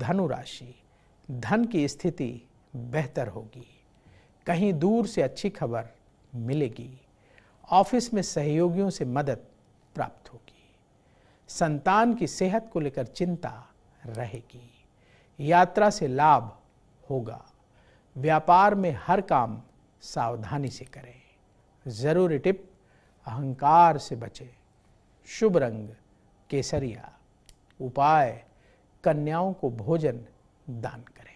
धनु राशि धन की स्थिति बेहतर होगी कहीं दूर से अच्छी खबर मिलेगी ऑफिस में सहयोगियों से मदद प्राप्त होगी संतान की सेहत को लेकर चिंता रहेगी यात्रा से लाभ होगा व्यापार में हर काम सावधानी से करें जरूरी टिप अहंकार से बचें शुभ रंग केसरिया उपाय कन्याओं को भोजन दान करें